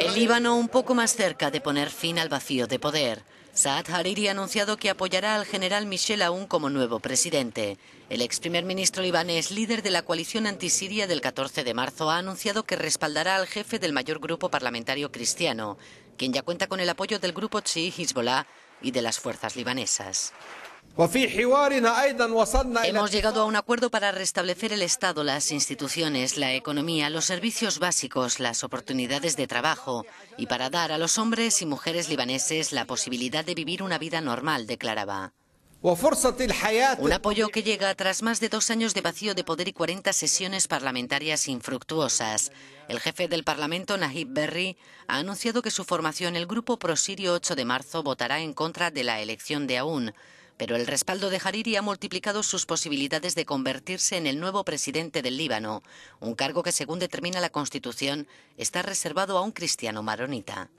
El Líbano, un poco más cerca de poner fin al vacío de poder, Saad Hariri ha anunciado que apoyará al general Michel Aoun como nuevo presidente. El ex primer ministro libanés, líder de la coalición antisiria del 14 de marzo, ha anunciado que respaldará al jefe del mayor grupo parlamentario cristiano, quien ya cuenta con el apoyo del grupo chi Hezbollah y de las fuerzas libanesas. Hemos llegado a un acuerdo para restablecer el Estado, las instituciones, la economía, los servicios básicos, las oportunidades de trabajo y para dar a los hombres y mujeres libaneses la posibilidad de vivir una vida normal, declaraba. Un apoyo que llega tras más de dos años de vacío de poder y 40 sesiones parlamentarias infructuosas. El jefe del Parlamento, Nahib Berry, ha anunciado que su formación, el Grupo Prosirio 8 de marzo, votará en contra de la elección de Aún pero el respaldo de Hariri ha multiplicado sus posibilidades de convertirse en el nuevo presidente del Líbano, un cargo que según determina la Constitución está reservado a un cristiano maronita.